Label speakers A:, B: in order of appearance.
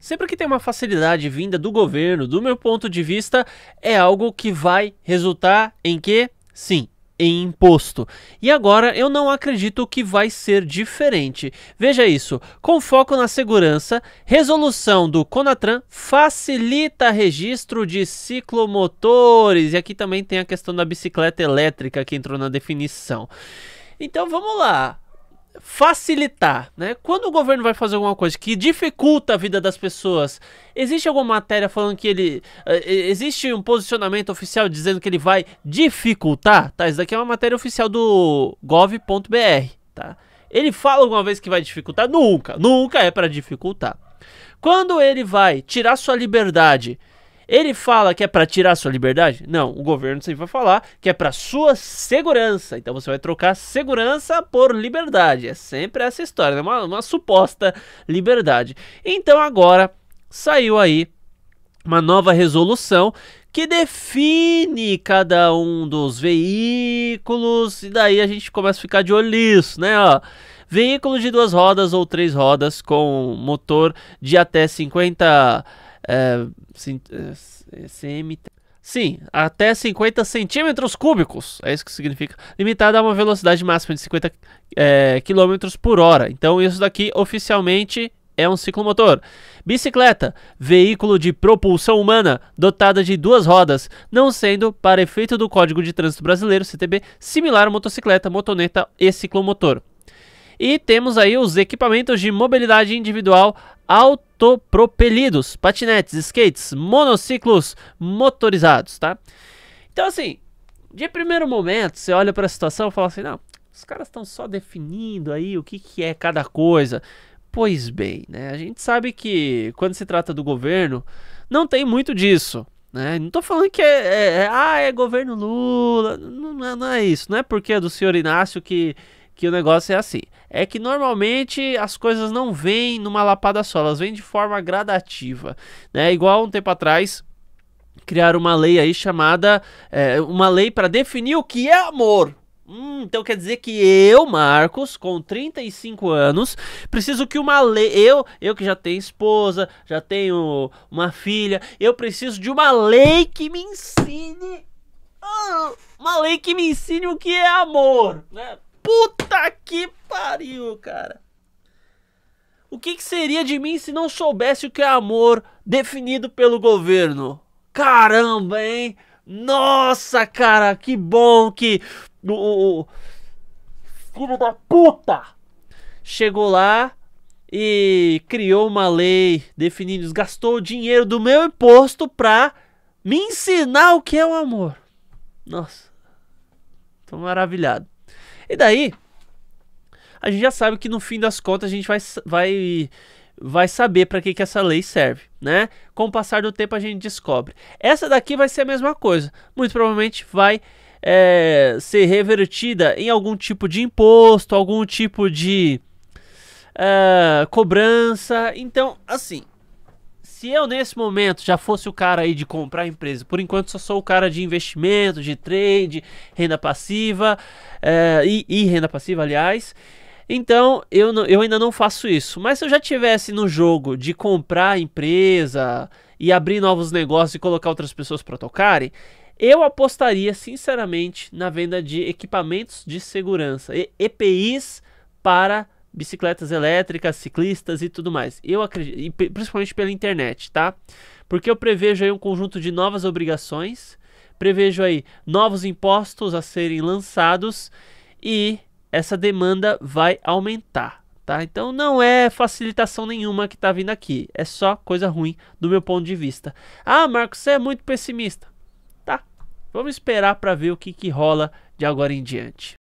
A: Sempre que tem uma facilidade vinda do governo, do meu ponto de vista, é algo que vai resultar em quê? Sim, em imposto. E agora eu não acredito que vai ser diferente. Veja isso: com foco na segurança, resolução do Conatran facilita registro de ciclomotores. E aqui também tem a questão da bicicleta elétrica que entrou na definição. Então vamos lá facilitar, né? Quando o governo vai fazer alguma coisa que dificulta a vida das pessoas, existe alguma matéria falando que ele eh, eh, existe um posicionamento oficial dizendo que ele vai dificultar? Tá, isso daqui é uma matéria oficial do gov.br, tá? Ele fala alguma vez que vai dificultar? Nunca, nunca é para dificultar. Quando ele vai tirar sua liberdade ele fala que é para tirar sua liberdade? Não, o governo sempre vai falar que é para sua segurança. Então você vai trocar segurança por liberdade. É sempre essa história, né? uma, uma suposta liberdade. Então agora saiu aí uma nova resolução que define cada um dos veículos e daí a gente começa a ficar de olho nisso, né? Ó, veículos de duas rodas ou três rodas com motor de até 50 sim, ah, ah, cm... Sim, até 50 centímetros cúbicos. É isso que significa. Limitada a uma velocidade máxima de 50 é, km por hora. Então, isso daqui oficialmente é um ciclomotor. Bicicleta, veículo de propulsão humana dotada de duas rodas, não sendo, para efeito do Código de Trânsito Brasileiro, CTB, similar a motocicleta, motoneta e ciclomotor. E temos aí os equipamentos de mobilidade individual autopropelidos, patinetes, skates, monociclos motorizados, tá? Então assim, de primeiro momento, você olha para a situação e fala assim, não, os caras estão só definindo aí o que, que é cada coisa. Pois bem, né? A gente sabe que quando se trata do governo, não tem muito disso. Né? Não estou falando que é, é, é, ah, é governo Lula. Não, não, é, é isso. Não é porque é do senhor Inácio que que o negócio é assim. É que normalmente as coisas não vêm numa lapada só, elas vêm de forma gradativa, né? Igual um tempo atrás criaram uma lei aí chamada é, uma lei para definir o que é amor. Hum, então quer dizer que eu, Marcos, com 35 anos, preciso que uma lei. Eu, eu que já tenho esposa, já tenho uma filha, eu preciso de uma lei que me ensine. Ah, uma lei que me ensine o que é amor. Né? Puta! que pariu, cara. O que, que, seria de mim se não soubesse o que é amor definido pelo governo? Caramba, hein? Nossa, cara, que bom que o, o filho da puta chegou lá e criou uma lei definindo, gastou o dinheiro do meu imposto pra me ensinar o que é o amor. Nossa, tô maravilhado. E daí, a gente já sabe que no fim das contas a gente vai, vai, vai saber para que, que essa lei serve, né? Com o passar do tempo a gente descobre. Essa daqui vai ser a mesma coisa, muito provavelmente vai é, ser revertida em algum tipo de imposto, algum tipo de é, cobrança. Então, assim, se eu nesse momento já fosse o cara aí de comprar a empresa, por enquanto só sou o cara de investimento, de trade, renda passiva é, e, e renda passiva, aliás. Então, eu, não, eu ainda não faço isso. Mas se eu já tivesse no jogo de comprar empresa e abrir novos negócios e colocar outras pessoas para tocarem, eu apostaria, sinceramente, na venda de equipamentos de segurança, EPIs para bicicletas elétricas, ciclistas e tudo mais. Eu acredito, principalmente pela internet, tá? Porque eu prevejo aí um conjunto de novas obrigações, prevejo aí novos impostos a serem lançados e essa demanda vai aumentar. Tá? Então não é facilitação nenhuma que está vindo aqui, é só coisa ruim do meu ponto de vista. Ah, Marcos, você é muito pessimista. Tá, vamos esperar para ver o que, que rola de agora em diante.